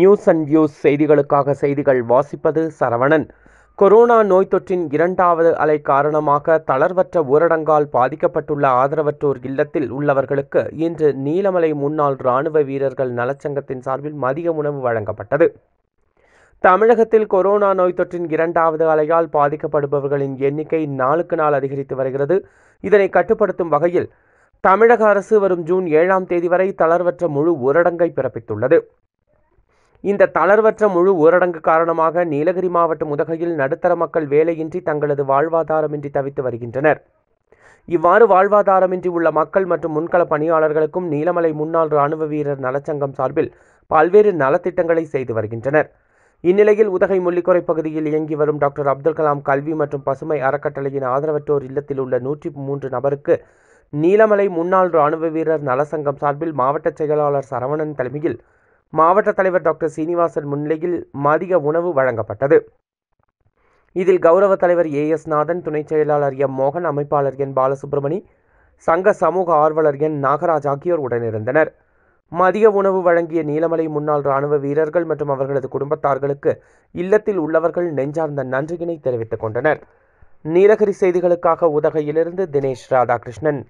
news and views செய்திகளுக்காக செய்திகள் வாசிப்பது சரவணன் கொரோனா நோய் தொற்றின் இரண்டாவது அலை காரணமாக தளர்வற்ற ஊரடங்கால் பாதிக்கப்பட்டுள்ள ஆதரவற்றோர் இல்லத்தில் உள்ளவர்களுக்கு இன்று நீலமலை முன்னாள் இராணுவ வீரர்கள் நலச்சங்கத்தின் சார்பில் மதிய உணவு வழங்கப்பட்டது தமிழகத்தில் கொரோனா நோய் தொற்றின் இரண்டாவது அலையால் பாதிக்கப்படுபவர்களின் எண்ணிக்கை நாளுக்கு நாள் அதிகரித்து வருகிறது இதனை கட்டுப்படுத்தும் வகையில் தமிழக அரசு வரும் ஜூன் ஏழாம் தேதி வரை தளர்வற்ற முழு ஊரடங்கை பிறப்பித்துள்ளது இந்த தளர்வற்ற முழு ஊரடங்கு காரணமாக நீலகிரி மாவட்டம் உதகையில் நடுத்தர மக்கள் வேலையின்றி தங்களது வாழ்வாதாரமின்றி தவித்து வருகின்றனர் இவ்வாறு வாழ்வாதாரமின்றி உள்ள மக்கள் மற்றும் முன்கள பணியாளர்களுக்கும் நீலமலை முன்னாள் இராணுவ வீரர் நலச்சங்கம் சார்பில் பல்வேறு நலத்திட்டங்களை செய்து வருகின்றனர் இந்நிலையில் உதகை முள்ளிக்குறை பகுதியில் இயங்கி வரும் டாக்டர் அப்துல் கலாம் கல்வி மற்றும் பசுமை அறக்கட்டளையின் ஆதரவற்றோர் இல்லத்தில் உள்ள நூற்றி மூன்று நபருக்கு நீலமலை முன்னாள் ராணுவ வீரர் நலசங்கம் சார்பில் மாவட்ட செயலாளர் சரவணன் தலைமையில் மாவட்ட தலைவர் டாக்டர் சீனிவாசன் முன்னிலையில் மதிய உணவு வழங்கப்பட்டது இதில் கௌரவ தலைவர் ஏ எஸ் நாதன் துணைச் செயலாளர் எம் மோகன் அமைப்பாளர் என் பாலசுப்ரமணி சங்க சமூக ஆர்வலர் என் நாகராஜ் ஆகியோர் உடனிருந்தனர் மதிய உணவு வழங்கிய நீலமலை முன்னாள் ராணுவ வீரர்கள் மற்றும் அவர்களது குடும்பத்தார்களுக்கு இல்லத்தில் உள்ளவர்கள் நெஞ்சார்ந்த நன்றியினை தெரிவித்துக் கொண்டனர் நீலகிரி செய்திகளுக்காக உதகையிலிருந்து தினேஷ் ராதாகிருஷ்ணன்